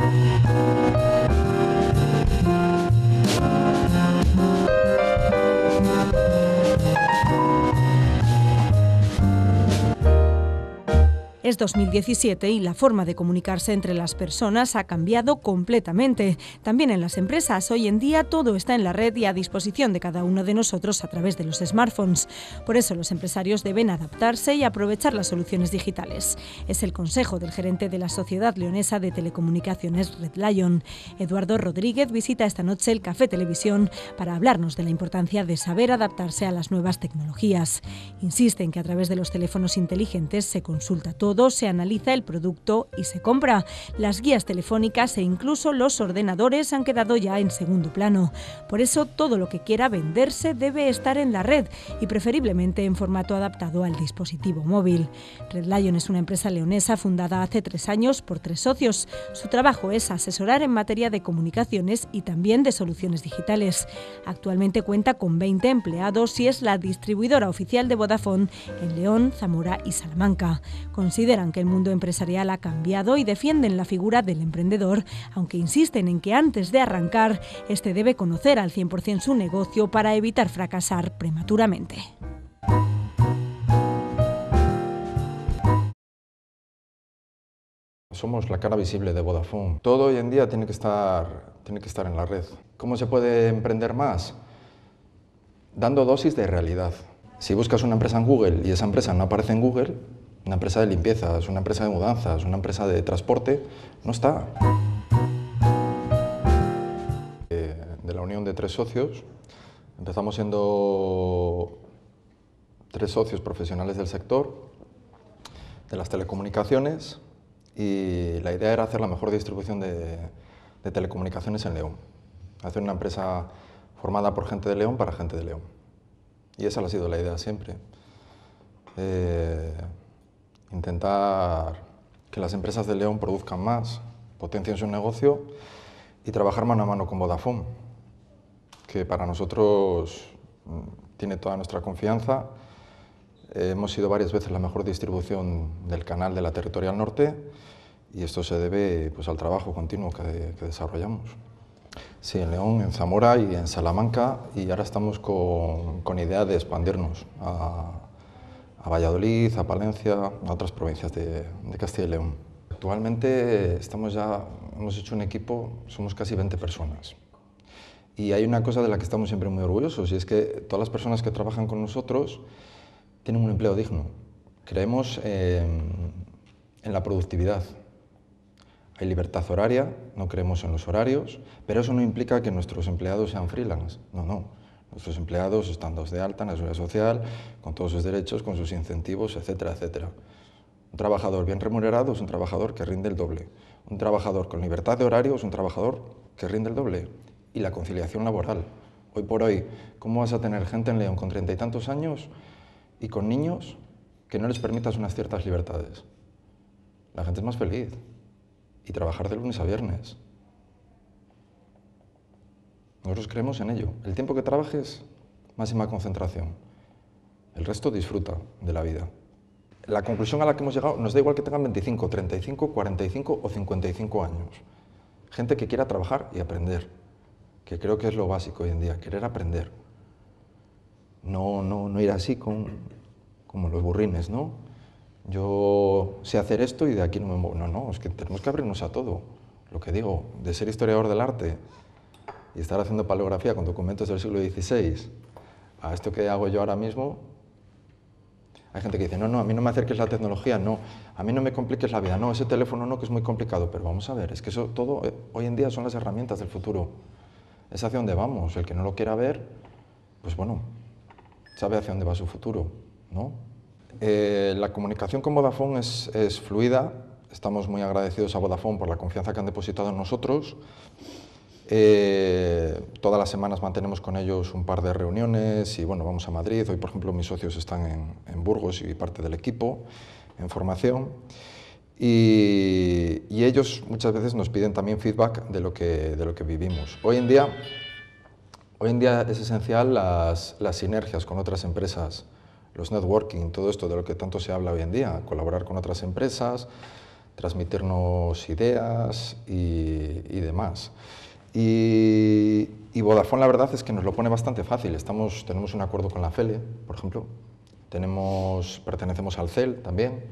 Thank you. Es 2017 y la forma de comunicarse entre las personas ha cambiado completamente. También en las empresas, hoy en día todo está en la red y a disposición de cada uno de nosotros a través de los smartphones. Por eso los empresarios deben adaptarse y aprovechar las soluciones digitales. Es el consejo del gerente de la Sociedad Leonesa de Telecomunicaciones Red Lion. Eduardo Rodríguez visita esta noche el Café Televisión para hablarnos de la importancia de saber adaptarse a las nuevas tecnologías. Insisten que a través de los teléfonos inteligentes se consulta todo se analiza el producto y se compra. Las guías telefónicas e incluso los ordenadores han quedado ya en segundo plano. Por eso todo lo que quiera venderse debe estar en la red y preferiblemente en formato adaptado al dispositivo móvil. Red Lion es una empresa leonesa fundada hace tres años por tres socios. Su trabajo es asesorar en materia de comunicaciones y también de soluciones digitales. Actualmente cuenta con 20 empleados y es la distribuidora oficial de Vodafone en León, Zamora y Salamanca. Considera Consideran que el mundo empresarial ha cambiado y defienden la figura del emprendedor, aunque insisten en que antes de arrancar, este debe conocer al 100% su negocio para evitar fracasar prematuramente. Somos la cara visible de Vodafone. Todo hoy en día tiene que estar, tiene que estar en la red. ¿Cómo se puede emprender más? Dando dosis de realidad. Si buscas una empresa en Google y esa empresa no aparece en Google, una empresa de limpiezas, una empresa de mudanzas, una empresa de transporte, no está. Eh, de la unión de tres socios, empezamos siendo tres socios profesionales del sector, de las telecomunicaciones, y la idea era hacer la mejor distribución de, telecomunicaciones en León. Hacer una empresa formada por gente de León para gente de León. Y esa ha sido la idea siempre. Eh, intentar que las empresas de León produzcan más, potencien su negocio y trabajar mano a mano con Vodafone, que para nosotros mm, tiene toda nuestra confianza. Eh, hemos sido varias veces la mejor distribución del canal de la Territorial Norte y esto se debe pues, al trabajo continuo que, desarrollamos. Sí, en León, en Zamora y en Salamanca y ahora estamos con, con idea de expandirnos a, a Valladolid, a Palencia, a otras provincias de, Castilla y León. Actualmente estamos ya, hemos hecho un equipo, somos casi 20 personas. Y hay una cosa de la que estamos siempre muy orgullosos, y es que todas las personas que trabajan con nosotros tienen un empleo digno. Creemos em, en la productividad. Hay libertad horaria, no creemos en los horarios, pero eso no implica que nuestros empleados sean freelance. No, no sus empleados están dos de alta en la seguridad social, con todos sus derechos, con sus incentivos, etcétera, etcétera. Un trabajador bien remunerado es un trabajador que rinde el doble. Un trabajador con libertad de horario es un trabajador que rinde el doble. Y la conciliación laboral. Hoy por hoy, ¿cómo vas a tener gente en León con treinta y tantos años y con niños que no les permitas unas ciertas libertades? La gente es más feliz. Y trabajar de lunes a viernes. Nosotros creemos en ello. El tiempo que trabajes, máxima concentración. El resto disfruta de la vida. La conclusión a la que hemos llegado nos da igual que tengan 25, 35, 45 o 55 años. Gente que quiera trabajar y aprender, que creo que es lo básico hoy en día, querer aprender. No, no, no ir así con, como los burrines, ¿no? Yo sé hacer esto y de aquí no me muevo. No, no, es que tenemos que abrirnos a todo. Lo que digo, de ser historiador del arte y estar haciendo paleografía con documentos del siglo XVI a esto que hago yo ahora mismo, hay gente que dice, no, no, a mí no me acerques la tecnología, no, a mí no me compliques la vida, no, ese teléfono no, que es muy complicado, pero vamos a ver, es que eso todo eh, hoy en día son las herramientas del futuro, es hacia dónde vamos, el que no lo quiera ver, pues bueno, sabe hacia dónde va su futuro, ¿no? Eh, la comunicación con Vodafone es, es fluida, estamos muy agradecidos a Vodafone por la confianza que han depositado en nosotros, eh, todas las semanas mantenemos con ellos un par de reuniones y bueno, vamos a Madrid. Hoy, por ejemplo, mis socios están en, Burgos y parte del equipo en formación. Y, ellos muchas veces nos piden también feedback de lo que, de lo que vivimos. Hoy en día, hoy en día es esencial las, las sinergias con otras empresas, los networking, todo esto de lo que tanto se habla hoy en día, colaborar con otras empresas, transmitirnos ideas y, y demás. Y, Vodafone la verdad es que nos lo pone bastante fácil. tenemos un acuerdo con la FELE, por ejemplo. Tenemos, pertenecemos al CEL también.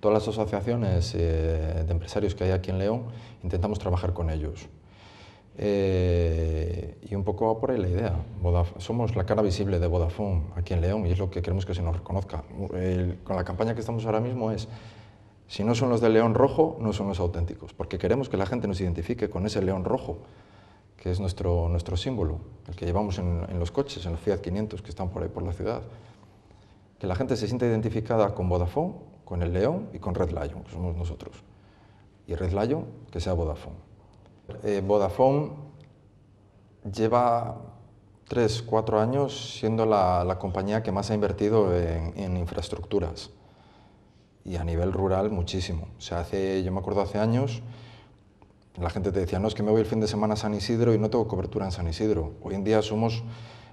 Todas las asociaciones eh, de empresarios que hay aquí en León intentamos trabajar con ellos. Eh, y un poco por ahí la idea. somos la cara visible de Vodafone aquí en León y es lo que queremos que se nos reconozca. con la campaña que estamos ahora mismo es, si no son los de León Rojo, no son los auténticos, porque queremos que la gente nos identifique con ese León Rojo, que es nuestro, símbolo, el que llevamos en, los coches, en los Fiat 500 que están por ahí por la ciudad. Que la gente se sienta identificada con Vodafone, con el León y con Red Lion, que somos nosotros. Y Red Lion, que sea Vodafone. Eh, Vodafone lleva tres, cuatro años siendo la, compañía que más ha invertido en, infraestructuras y a nivel rural muchísimo. se hace, yo me acuerdo hace años la gente te decía, no, es que me voy el fin de semana a San Isidro y no tengo cobertura en San Isidro. Hoy en día somos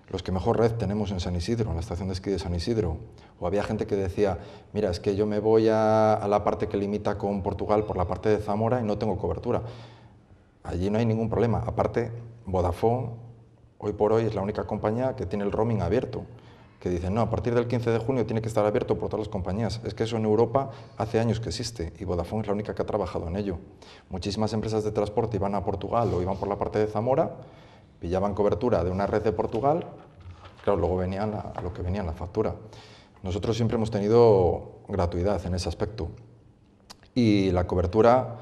los que mejor red tenemos en San Isidro, en la estación de esquí de San Isidro. O había gente que decía, mira, es que yo me voy a, la parte que limita con Portugal por la parte de Zamora y no tengo cobertura. Allí no hay ningún problema. Aparte, Vodafone hoy por hoy es la única compañía que tiene el roaming abierto que dicen, no, a partir del 15 de junio tiene que estar abierto por todas las compañías. Es que eso en Europa hace años que existe y Vodafone es la única que ha trabajado en ello. Muchísimas empresas de transporte iban a Portugal o iban por la parte de Zamora, pillaban cobertura de una red de Portugal, claro, luego venían a lo que venía la factura. Nosotros siempre hemos tenido gratuidad en ese aspecto y la cobertura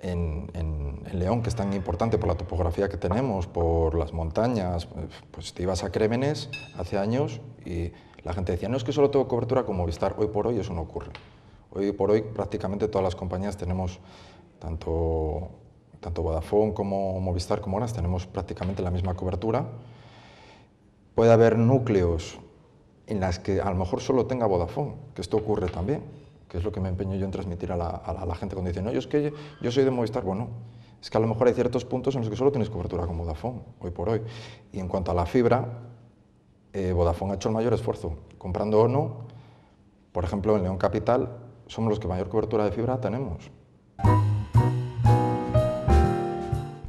en, en en León, que es tan importante por la topografía que tenemos, por las montañas, pues te ibas a Crémenes hace años y la gente decía, no es que solo tengo cobertura con Movistar, hoy por hoy eso no ocurre. Hoy por hoy prácticamente todas las compañías tenemos, tanto, tanto Vodafone como Movistar como Orange, tenemos prácticamente la misma cobertura. Puede haber núcleos en las que a lo mejor solo tenga Vodafone, que esto ocurre también, que es lo que me empeño yo en transmitir a la, gente cuando dicen, no, yo es que yo soy de Movistar, bueno, es que a lo mejor hay ciertos puntos en los que solo tienes cobertura con Vodafone, hoy por hoy. Y en cuanto a la fibra, eh, Vodafone ha hecho el mayor esfuerzo. Comprando ONU, por ejemplo, en León Capital, somos los que mayor cobertura de fibra tenemos.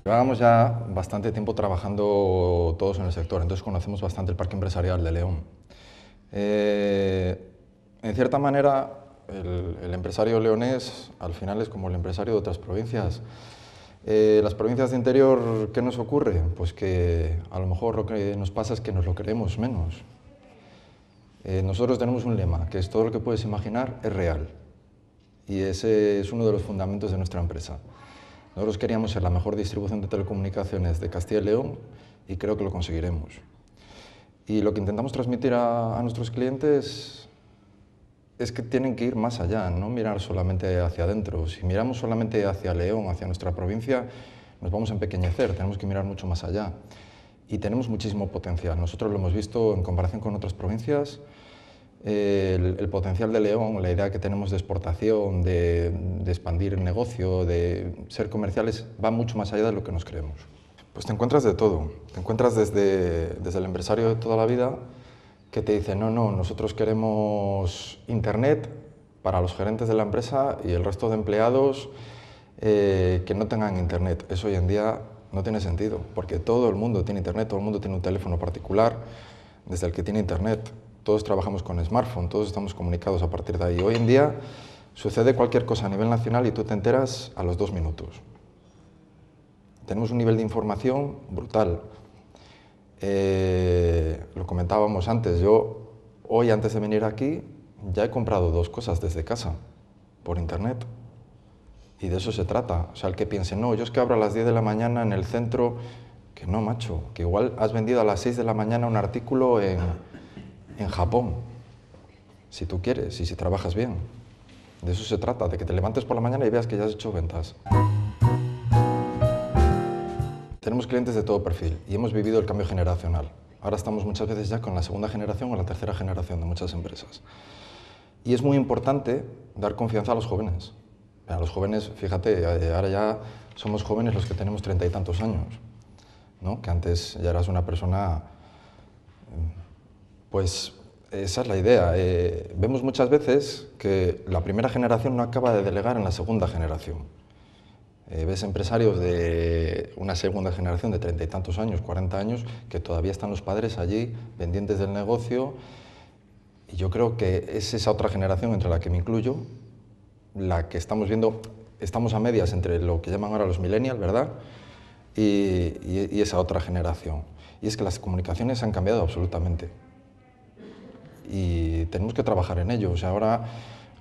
Llevábamos ya bastante tiempo trabajando todos en el sector, entonces conocemos bastante el parque empresarial de León. Eh, en cierta manera, el, empresario leonés al final es como el empresario de otras provincias. Eh, las provincias de interior, ¿qué nos ocurre? Pues que a lo mejor lo que nos pasa es que nos lo queremos menos. Eh, nosotros tenemos un lema, que es todo lo que puedes imaginar es real. Y ese es uno de los fundamentos de nuestra empresa. Nosotros queríamos ser la mejor distribución de telecomunicaciones de Castilla y León y creo que lo conseguiremos. Y lo que intentamos transmitir a nuestros clientes es que tienen que ir más allá, no mirar solamente hacia adentro. Si miramos solamente hacia León, hacia nuestra provincia, nos vamos a empequeñecer, tenemos que mirar mucho más allá. Y tenemos muchísimo potencial. Nosotros lo hemos visto en comparación con otras provincias. Eh, el, potencial de León, la idea que tenemos de exportación, de, expandir el negocio, de ser comerciales, va mucho más allá de lo que nos creemos. Pues te encuentras de todo. Te encuentras desde, desde el empresario de toda la vida que te dicen, no, no, nosotros queremos Internet para los gerentes de la empresa y el resto de empleados eh, que no tengan Internet. Eso hoy en día no tiene sentido, porque todo el mundo tiene Internet, todo el mundo tiene un teléfono particular desde el que tiene Internet. Todos trabajamos con smartphone, todos estamos comunicados a partir de ahí. Hoy en día sucede cualquier cosa a nivel nacional y tú te enteras a los dos minutos. Tenemos un nivel de información brutal. Eh, lo comentábamos antes, yo hoy antes de venir aquí ya he comprado dos cosas desde casa, por internet. Y de eso se trata. O sea, el que piense, no, yo es que abro a las 10 de la mañana en el centro, que no, macho, que igual has vendido a las 6 de la mañana un artículo en, en Japón, si tú quieres y si trabajas bien. De eso se trata, de que te levantes por la mañana y veas que ya has hecho ventas. Tenemos clientes de todo perfil y hemos vivido el cambio generacional. Ahora estamos muchas veces ya con la segunda generación o la tercera generación de muchas empresas. Y es muy importante dar confianza a los jóvenes. A los jóvenes, fíjate, eh, ahora ya somos jóvenes los que tenemos treinta y tantos años, ¿no? que antes ya eras una persona... Mm, pues esa es la idea. Eh, vemos muchas veces que la primera generación no acaba de delegar en la segunda generación. Eh, ves empresarios de una segunda generación de treinta y tantos años, cuarenta años, que todavía están los padres allí pendientes del negocio. Y yo creo que es esa otra generación entre la que me incluyo, la que estamos viendo, estamos a medias entre lo que llaman ahora los millennials, ¿verdad? Y, y esa otra generación. Y es que las comunicaciones han cambiado absolutamente. Y tenemos que trabajar en ello. O sea, ahora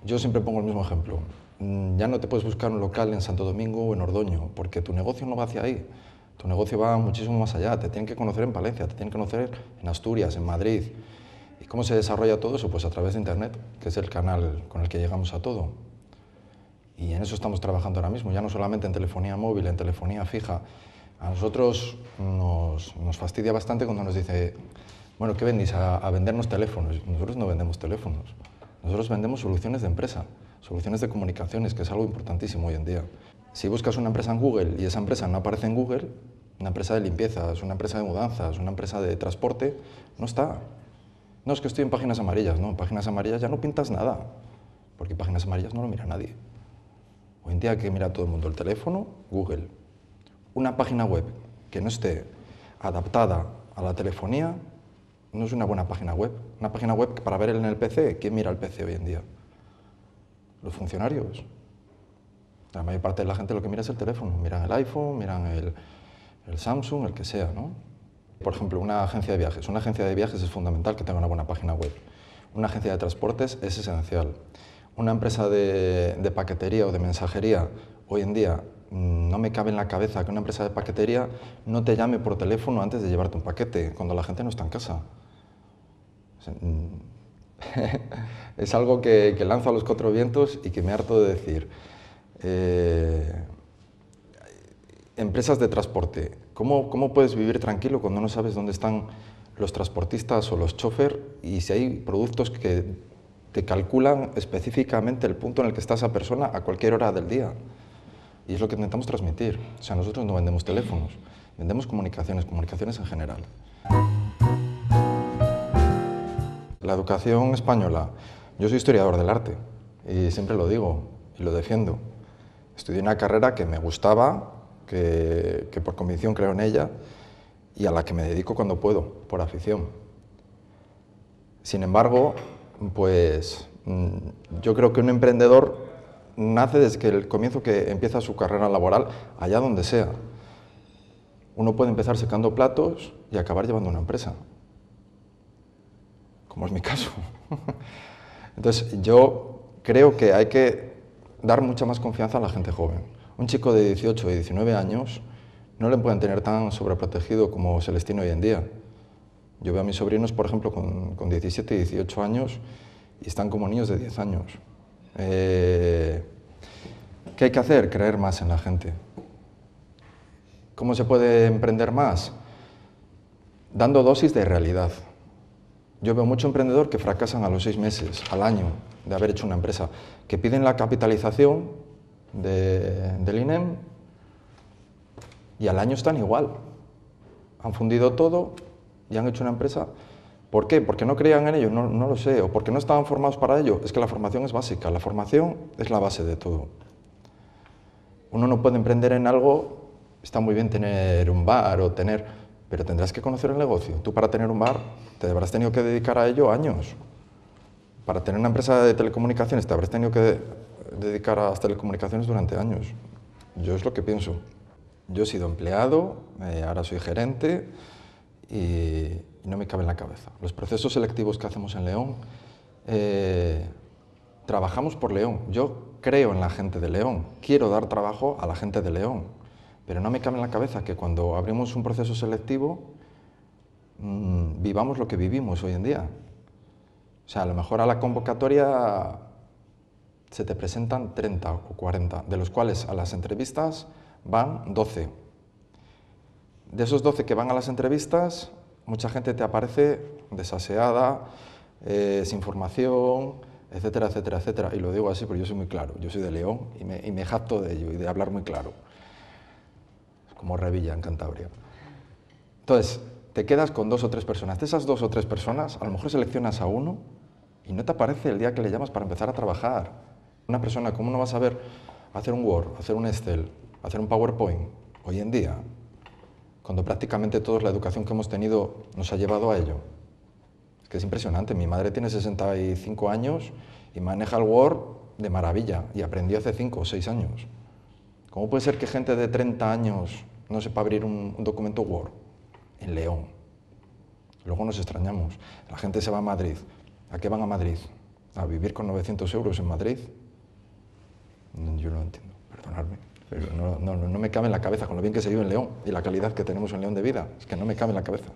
yo siempre pongo el mismo ejemplo. Mm, ya no te puedes buscar un local en Santo Domingo o en Ordoño, porque tu negocio no va hacia ahí. Tu negocio va muchísimo más allá. Te tienen que conocer en Palencia, te tienen que conocer en Asturias, en Madrid. ¿Y cómo se desarrolla todo eso? Pues a través de Internet, que es el canal con el que llegamos a todo. Y en eso estamos trabajando ahora mismo, ya no solamente en telefonía móvil, en telefonía fija. A nosotros nos, fastidia bastante cuando nos dice, bueno, ¿qué vendís? a vendernos teléfonos. Nosotros no vendemos teléfonos. Nosotros vendemos soluciones de empresa. Soluciones de comunicaciones, que es algo importantísimo hoy en día. Si buscas una empresa en Google y esa empresa no aparece en Google, una empresa de limpieza, una empresa de mudanzas, una empresa de transporte, no está. No es que estoy en páginas amarillas, no, en páginas amarillas ya no pintas nada, porque páginas amarillas no lo mira nadie. Hoy en día que mira todo el mundo el teléfono, Google. Una página web que no esté adaptada a la telefonía no es una buena página web. Una página web para ver en el PC, ¿quién mira el PC hoy en día? los funcionarios. La mayor parte de la gente lo que mira es el teléfono, miran el iPhone, miran el, Samsung, el que sea, Por ejemplo, una agencia de viajes. Una agencia de viajes es fundamental que tenga una buena página web. Una agencia de transportes es esencial. Una empresa de, paquetería o de mensajería, hoy en día, mm, no me cabe en la cabeza que una empresa de paquetería no te llame por teléfono antes de llevarte un paquete, cuando la gente no está en casa. Mm, es algo que, que, lanzo a los cuatro vientos y que me harto de decir. Eh, empresas de transporte, ¿Cómo, ¿cómo puedes vivir tranquilo cuando no sabes dónde están los transportistas o los chofer y si hay productos que te calculan específicamente el punto en el que está esa persona a cualquier hora del día? Y es lo que intentamos transmitir. O sea, nosotros no vendemos teléfonos, vendemos comunicaciones, comunicaciones en general. La educación española. Yo soy historiador del arte y siempre lo digo y lo defiendo. Estudié una carrera que me gustaba, que, por convicción creo en ella y a la que me dedico cuando puedo, por afición. Sin embargo, pues mm, yo creo que un emprendedor nace desde el comienzo que empieza su carrera laboral, allá donde sea. Uno puede empezar secando platos y acabar llevando una empresa como es mi caso. Entonces, yo creo que hay que dar mucha más confianza a la gente joven. Un chico de 18 y 19 años no le pueden tener tan sobreprotegido como Celestino hoy en día. Yo veo a mis sobrinos, por ejemplo, con, 17 y 18 años y están como niños de 10 años. Eh, ¿Qué hay que hacer? Creer más en la gente. ¿Cómo se puede emprender más? Dando dosis de realidad. Yo veo mucho emprendedor que fracasan a los seis meses, al año de haber hecho una empresa, que piden la capitalización de, del INEM y al año están igual. Han fundido todo y han hecho una empresa. ¿Por qué? ¿Porque no creían en ello? No, no lo sé. ¿O porque no estaban formados para ello? Es que la formación es básica. La formación es la base de todo. Uno no puede emprender en algo, está muy bien tener un bar o tener pero tendrás que conocer el negocio. Tú para tener un bar te habrás tenido que dedicar a ello años. Para tener una empresa de telecomunicaciones te habrás tenido que dedicar a las telecomunicaciones durante años. Yo es lo que pienso. Yo he sido empleado, eh, ahora soy gerente y, no me cabe en la cabeza. Los procesos selectivos que hacemos en León, eh, trabajamos por León. Yo creo en la gente de León, quiero dar trabajo a la gente de León. Pero no me cabe en la cabeza que cuando abrimos un proceso selectivo mm, vivamos lo que vivimos hoy en día. O sea, a lo mejor a la convocatoria se te presentan 30 o 40, de los cuales a las entrevistas van 12. De esos 12 que van a las entrevistas, mucha gente te aparece desaseada, eh, sin formación, etcétera, etcétera, etcétera. Y lo digo así porque yo soy muy claro, yo soy de León y me, y me jacto de ello y de hablar muy claro como Revilla en Cantabria. Entonces, te quedas con dos o tres personas. De esas dos o tres personas, a lo mejor seleccionas a uno y no te aparece el día que le llamas para empezar a trabajar. Una persona, ¿cómo no va a saber hacer un Word, hacer un Excel, hacer un PowerPoint hoy en día? Cuando prácticamente toda la educación que hemos tenido nos ha llevado a ello. Es que es impresionante. Mi madre tiene 65 años y maneja el Word de maravilla y aprendió hace 5 o 6 años. ¿Cómo puede ser que gente de 30 años no sepa abrir un, documento Word en León. Luego nos extrañamos. La gente se va a Madrid. ¿A qué van a Madrid? ¿A vivir con 900 euros en Madrid? Mm, yo no entiendo, perdonadme. no, no me cabe en la cabeza con lo bien que se vive en León y la calidad que tenemos en León de vida. Es que no me cabe en la cabeza.